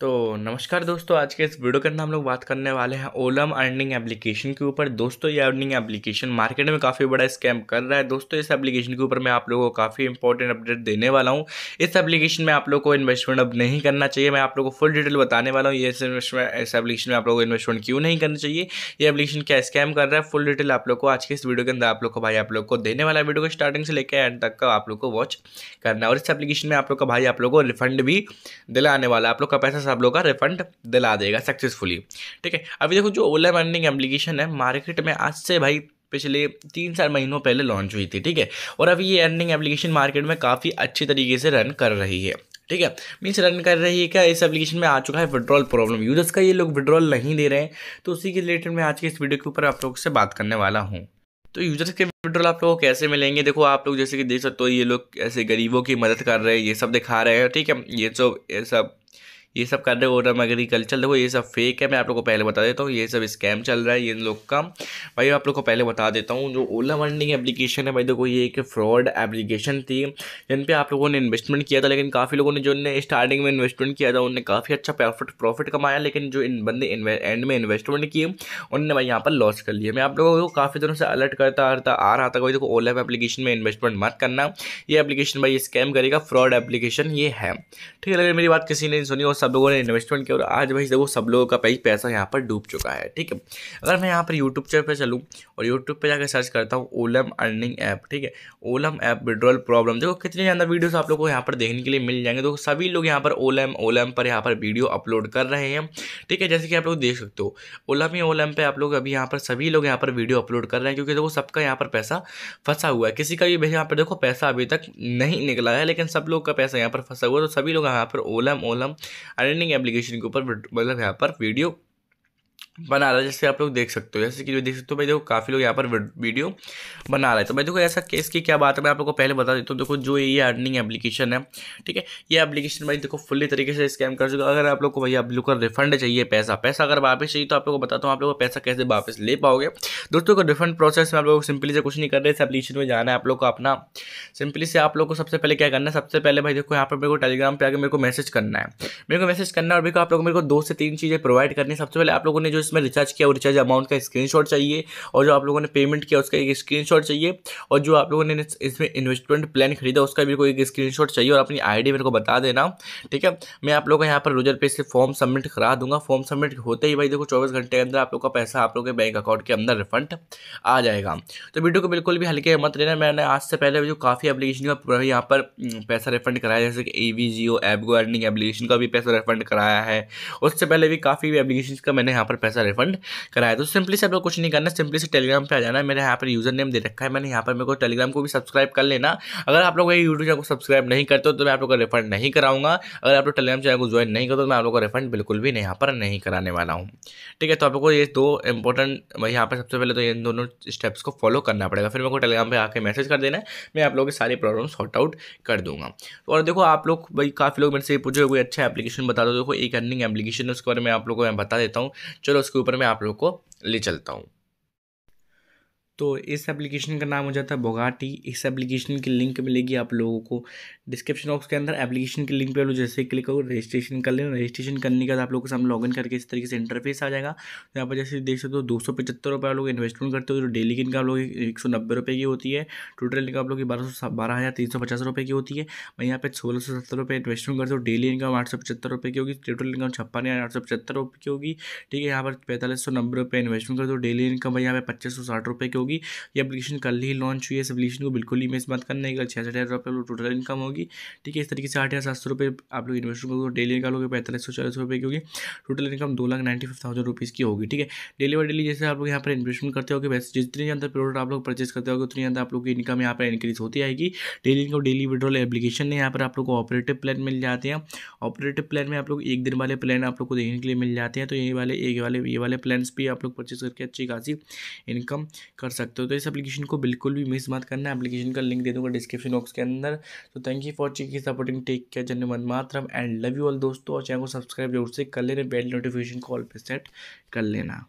तो नमस्कार दोस्तों आज के इस वीडियो के अंदर हम लोग बात करने वाले हैं ओलम अर्निंग एप्लीकेशन के ऊपर दोस्तों ये अर्निंग एप्लीकेशन मार्केट में काफ़ी बड़ा स्कैम कर रहा है दोस्तों इस एप्लीकेशन के ऊपर मैं आप लोगों को काफ़ी इंपॉर्टेंट अपडेट देने वाला हूँ इस एप्लीकेशन में आप लोग को इन्वेस्टमेंट अब नहीं करना चाहिए मैं आप लोग को फुल डिटेल बताने वाला हूँ ये इस एप्लीकेशन में आप लोग को इन्वेस्टमेंट क्यों नहीं करना चाहिए ये एप्लीकेशन क्या स्कैम कर रहा है फुल डिटेल आप लोग को आज के इस वीडियो के अंदर आप लोग को भाई आप लोग को देने वाला है वीडियो को स्टार्टिंग से लेकर एंड तक का आप लोग को वॉच करना है और इस एप्लीकेशन में आप लोग का भाई आप लोग को रिफंड भी दिलाने वाला आप लोग का पैसा आप लोग का रिफंड दिला देगा सक्सेसफुली ठीक है अभी देखो जो ओला मर्निंग एप्लीकेशन है मार्केट में आज से भाई पिछले तीन चार महीनों पहले लॉन्च हुई थी ठीक है और अभी ये अर्निंग एप्लीकेशन मार्केट में काफ़ी अच्छे तरीके से रन कर रही है ठीक है मीन्स रन कर रही है क्या इस एप्लीकेशन में आ चुका है विड्रॉल प्रॉब्लम यूजर्स का ये लोग विड्रॉल नहीं दे रहे हैं तो उसी के रिलेटेड मैं आज के इस वीडियो के ऊपर आप लोगों से बात करने वाला हूँ तो यूजर्स के विड्रॉल आप लोगों को कैसे मिलेंगे देखो आप लोग जैसे कि देख सकते हो ये लोग ऐसे गरीबों की मदद कर रहे हैं ये सब दिखा रहे हैं ठीक है ये सब ये सब ये सब कर रहे हो ओरम एग्रीकल्चर देखो ये सब फेक है मैं आप लोग को पहले बता देता हूँ ये सब स्कैम चल रहा है ये लोग का भाई आप लोग को पहले बता देता हूँ जो ओला अर्निंग एप्लीकेशन है भाई देखो ये एक फ्रॉड एप्लीकेशन थी जिन पर आप लोगों ने इन्वेस्टमेंट किया था लेकिन काफ़ी लोगों ने जो ने स्टार्टिंग में इन्वेस्टमेंट किया था उनने काफ़ी अच्छा प्रॉफिट प्रॉफिट कमाया लेकिन जो इन बंदे एंड में इन्वेस्टमेंट किए उनने भाई यहाँ पर लॉस कर लिया मैं आप लोगों को काफ़ी दिनों से अलर्ट करता आ रहा था भाई देखो ओला एप्लीकेशन में इन्वेस्टमेंट मत करना ये एप्लीकेशन भाई स्कैम करेगा फ्रॉड एप्लीकेशन ये है ठीक है लेकिन मेरी बात किसी ने सुनी सब लोगों ने इन्वेस्टमेंट किया और आज भाई देखो सब लोगों का भाई पैसा यहाँ पर डूब चुका है ठीक है अगर मैं यहाँ पर यूट्यूब चैनल पर चलूँ और यूट्यूब पर जाकर सर्च करता हूँ ओलम अर्निंग ऐप ठीक है ओलम ऐप विड्रॉल प्रॉब्लम देखो कितने ज़्यादा वीडियोस आप लोगों को यहाँ पर देखने के लिए मिल जाएंगे तो सभी लोग यहाँ पर ओलम ओलम पर यहाँ पर वीडियो अपलोड कर रहे हैं ठीक है जैसे कि आप लोग देख सकते हो ओलम ही ओलम पर आप लोग अभी यहाँ पर सभी लोग यहाँ पर वीडियो अपलोड कर रहे हैं क्योंकि देखो सबका यहाँ पर पैसा फंसा हुआ है किसी का भी यहाँ पर देखो पैसा अभी तक नहीं निकला है लेकिन सब लोग का पैसा यहाँ पर फंसा हुआ है तो सभी लोग यहाँ पर ओलम ओलम अर्निंग एप्लीकेशन के ऊपर मतलब यहाँ पर वीडियो बना रहा है जैसे आप लोग देख सकते हो जैसे कि देख सकते हो भाई देखो काफ़ी लोग यहाँ पर वीडियो बना रहे हैं तो भाई देखो ऐसा केस की क्या बात है मैं आप लोग को पहले बता देता हूँ देखो जो ये अर्निंग एप्लीकेशन है ठीक है ये एप्लीकेशन भाई देखो फुल्ली तरीके से स्कैम कर चुका अगर आप लोग को भाई आप लोग का रिफंड चाहिए पैसा पैसा अगर वापस चाहिए तो आप लोग को बताता हूँ आप लोग को पैसा कैसे वापस ले पाओगे दोस्तों को रिफंड प्रोसेस में आप लोग सिंपली से कुछ नहीं कर रहे इस एप्लीकेशन में जाना है आप लोग को अपना सिंपली से आप लोग को सबसे पहले क्या करना है सबसे पहले भाई देखो यहाँ पर मेरे को टेलीग्राम पर आगे मेरे को मैसेज करना है मेरे को मैसेज करना है और भी आप लोग मेरे को दो से तीन चीज़ें प्रोवाइड करनी है सबसे पहले आप लोगों ने जो जिसमें रिचार्ज किया वो रिचार्ज अमाउंट का स्क्रीन चाहिए और जो आप लोगों ने पेमेंट किया उसका एक स्क्रीन चाहिए और जो आप लोगों ने इसमें इन्वेस्टमेंट प्लान खरीदा उसका भी कोई एक स्क्रीनशॉट चाहिए और अपनी आई मेरे को बता देना ठीक है मैं आप लोगों को यहाँ पर रोजर पे से फॉर्म सबमिट करा दूंगा फॉर्म सबमिट होते ही भाई देखो चौबीस घंटे के अंदर आप लोग का पैसा आप लोग के बैंक अकाउंट के अंदर रिफंड आ जाएगा तो वीडियो को बिल्कुल भी हल्के मत लेना मैंने आज से पहले जो काफ़ी एप्लीकेशन का यहाँ पर पैसा रिफंड कराया जैसे कि E V Jio app go earning application का भी पैसा रिफंड कराया है उससे पहले भी काफ़ी एप्लीकेशन का मैंने यहाँ पर पैसा रिफंड कराया तो सिंपली से आप लोग कुछ नहीं करना सिंपली से टेलीग्राम पर आ जाना मेरे यहाँ पर यूजर नेम दे रखा है मैंने यहाँ पर मेरे को टेलीग्राम को भी सब्सक्राइब कर लेना अगर आप लोग ये यूट्यूब चैनल को सब्सक्राइब नहीं करते हो तो मैं आप लोग का रिफंड नहीं कराऊंगा अगर आप लोग टेलीग्राम चैनल को ज्वाइन नहीं करते तो मैं आप लोग का रिफंड बिल्कुल भी यहाँ पर नहीं कराने वाला हूँ ठीक है तो आप लोग को ये दो इंपॉर्टेंट यहाँ पर सबसे पहले तो इन दोनों स्टेप्स को फॉलो करना पड़ेगा फिर मेरे को टेलीग्राम पर आकर मैसेज कर देना मैं आप लोग की सारी प्रॉब्लम सॉर्ट आउट कर दूंगा और देखो आप लोग भाई काफ़ी लोग मेरे से पूछे कोई अच्छा एप्लीकेशन बता दो देखो एक अर्निंग एप्लीकेशन है उसके बारे में आप लोग को मैं बता देता हूँ चलो उसके ऊपर मैं आप लोग को ले चलता हूँ तो इस एप्लीकेशन का नाम हो जाता है बोगाटी इस एप्लीकेशन की लिंक मिलेगी आप लोगों को डिस्क्रिप्शन बॉक्स के अंदर एप्लीकेशन की लिंक पे लोग जैसे क्लिक करो रजिस्ट्रेशन कर लेना रजिस्ट्रेशन करने के बाद आप लोगों के सामने लॉगिन करके इस तरीके से इंटरफेस आ जाएगा तो यहाँ पर जैसे देख सकते हो दो सौ पचहत्तर रुपये आप लोग इन्वेस्टमेंट करते हो तो डेली की इनका आप लोग एक सौ नब्बे रुपये की होती है टोटल इनका आप लोग की बारह सौ बारह हज़ार तीन सौ पचास रुपये की होती है मैं यहाँ पर सोलह सौ सत्तर रुपये इन्वेस्टमेंट करते हो डेली इनकम आठ सौ पचहत्तर रुपये की होगी टोटल इनकम छप्पन हज़ार आठ सौ पचहत्तर रुपये की होगी ठीक है यहाँ पर पैंतालीस सौ नब्बे रुपये इन्वेस्टमेंट करते हो डेली इनकम यहाँ पर पच्चीस सौ साठ रुपये की होगी होगी ये अपलीकेशन कल ही लॉन्च हुई है इस अपलीकेशन को बिल्कुल ही मिस मत करने है कल छियासठ हज़ार रुपये टोटल इनकम होगी ठीक है इस तरीके से आठ हज़ार सात सौ रुपये आप लोग इन्वेस्टर को डेली निकालोगे पैंतालीस सौ चालीस रुपये की होगी टोटल इनकम दो lakh ninety five thousand rupees की होगी ठीक है डेली बाई डेली जैसे आप लोग यहाँ पर इन्वेस्टमेंट करते होगे वैसे जितनी ज़्यादा प्रोडक्ट आप लोग परचेज करते होगे उतनी ज़्यादा आप लोग की इनकम यहाँ पर इंक्रीज होती आएगी daily income daily withdrawal application है यहाँ पर आप लोग को ऑपरेटिव प्लान मिल जाते हैं ऑपरेटिव प्लान में आप लोग एक दिन वाले प्लान आप लोग को देखने के लिए मिल जाते हैं तो ये वाले ये वाले ये वाले प्लान्स भी आप लोग परचेज करके अच्छी खासी इनकम कर सकते सकते हो तो इस एप्लीकेशन को बिल्कुल भी मिस मत करना एप्लीकेशन का लिंक दे दूंगा डिस्क्रिप्शन बॉक्स के अंदर तो thank you for checking supporting tech care धन्यवाद मन मातरम एंड लव यू ऑल दोस्तों और चैनल को सब्सक्राइब जरूर से कर लेना बेल नोटिफिकेशन कॉल पर सेट कर लेना